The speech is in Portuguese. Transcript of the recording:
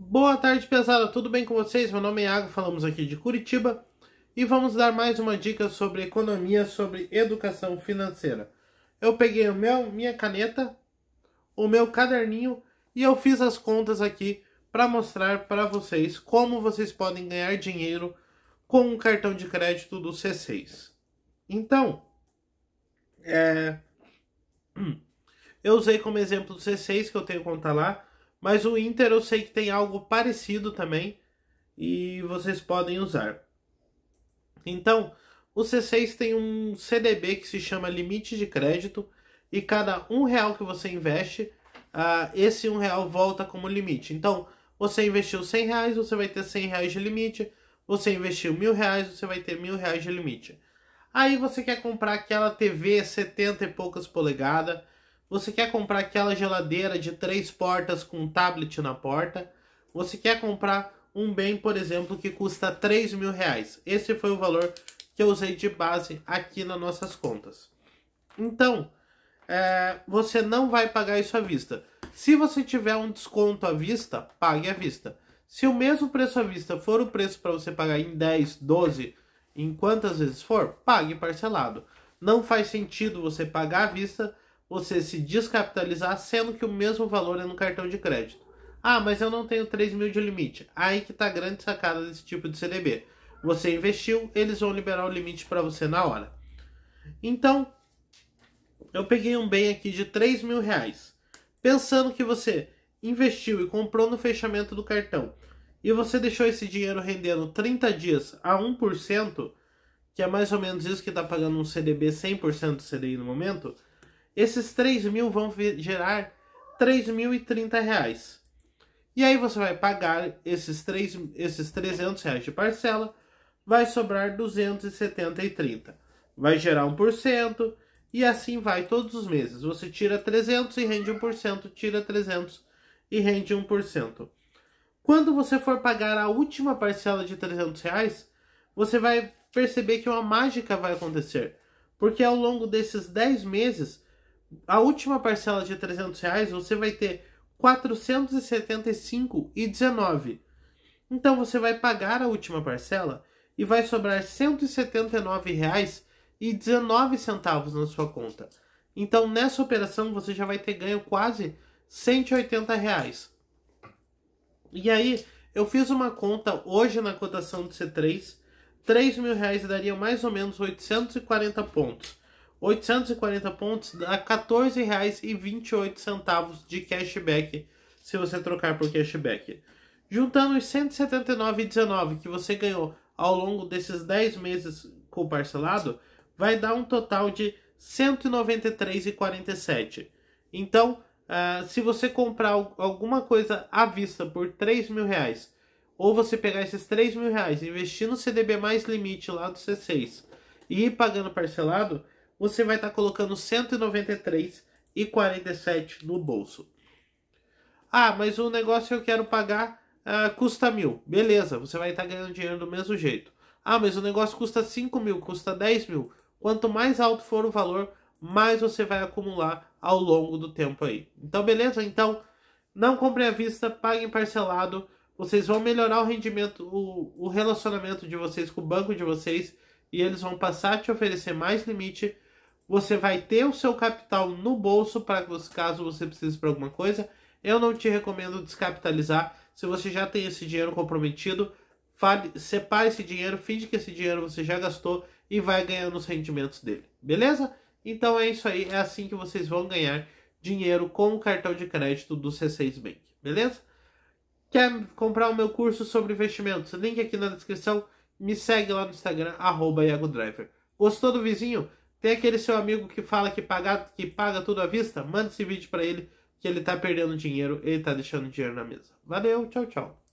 Boa tarde, pesada. Tudo bem com vocês? Meu nome é Iago, falamos aqui de Curitiba e vamos dar mais uma dica sobre economia, sobre educação financeira. Eu peguei o meu, minha caneta, o meu caderninho e eu fiz as contas aqui para mostrar para vocês como vocês podem ganhar dinheiro com um cartão de crédito do C6. Então, é... eu usei como exemplo do C6 que eu tenho conta lá mas o Inter eu sei que tem algo parecido também e vocês podem usar. Então, o C6 tem um CDB que se chama limite de crédito e cada um real que você investe, uh, esse um real volta como limite. Então, você investiu 100 reais, você vai ter 100 reais de limite. Você investiu mil reais, você vai ter mil reais de limite. Aí você quer comprar aquela TV 70 e poucas polegadas você quer comprar aquela geladeira de três portas com um tablet na porta? Você quer comprar um bem, por exemplo, que custa 3 mil reais? Esse foi o valor que eu usei de base aqui nas nossas contas. Então, é, você não vai pagar isso à vista. Se você tiver um desconto à vista, pague à vista. Se o mesmo preço à vista for o preço para você pagar em 10, 12, em quantas vezes for, pague parcelado. Não faz sentido você pagar à vista você se descapitalizar, sendo que o mesmo valor é no cartão de crédito. Ah, mas eu não tenho 3 mil de limite. Aí que tá a grande sacada desse tipo de CDB. Você investiu, eles vão liberar o limite para você na hora. Então, eu peguei um bem aqui de 3 mil reais. Pensando que você investiu e comprou no fechamento do cartão e você deixou esse dinheiro rendendo 30 dias a 1%, que é mais ou menos isso que está pagando um CDB 100% do CDI no momento, esses 3 mil vão gerar 3.030 reais. E aí você vai pagar esses, 3, esses 300 reais de parcela, vai sobrar 270,30. Vai gerar 1%, e assim vai todos os meses. Você tira 300 e rende 1%, tira 300 e rende 1%. Quando você for pagar a última parcela de 300 reais, você vai perceber que uma mágica vai acontecer. Porque ao longo desses 10 meses, a última parcela de 300 reais, você vai ter 475,19. Então você vai pagar a última parcela e vai sobrar R$ 179,19 na sua conta. Então nessa operação você já vai ter ganho quase 180. Reais. E aí, eu fiz uma conta hoje na cotação do C3, R$ 3 mil reais daria mais ou menos 840 pontos. 840 pontos dá R$ 14,28 de cashback se você trocar por cashback. Juntando os 179,19 que você ganhou ao longo desses 10 meses com parcelado, vai dar um total de 193,47. Então, uh, se você comprar alguma coisa à vista por 3 mil reais, ou você pegar esses 3 mil reais, investir no CDB mais limite lá do C6 e ir pagando parcelado, você vai estar tá colocando 193,47 no bolso. Ah, mas o negócio que eu quero pagar uh, custa mil. Beleza, você vai estar tá ganhando dinheiro do mesmo jeito. Ah, mas o negócio custa 5 mil, custa 10 mil. Quanto mais alto for o valor, mais você vai acumular ao longo do tempo aí. Então, beleza? Então, não compre à vista, paguem parcelado. Vocês vão melhorar o rendimento, o, o relacionamento de vocês com o banco de vocês e eles vão passar a te oferecer mais limite você vai ter o seu capital no bolso para caso você precise para alguma coisa. Eu não te recomendo descapitalizar. Se você já tem esse dinheiro comprometido, fale, separe esse dinheiro, finge que esse dinheiro você já gastou e vai ganhando os rendimentos dele, beleza? Então é isso aí, é assim que vocês vão ganhar dinheiro com o cartão de crédito do C6 Bank, beleza? Quer comprar o meu curso sobre investimentos? Link aqui na descrição. Me segue lá no Instagram, arroba Iago Driver. Gostou do vizinho? Tem aquele seu amigo que fala que paga, que paga tudo à vista? Manda esse vídeo para ele que ele tá perdendo dinheiro, ele tá deixando dinheiro na mesa. Valeu, tchau, tchau.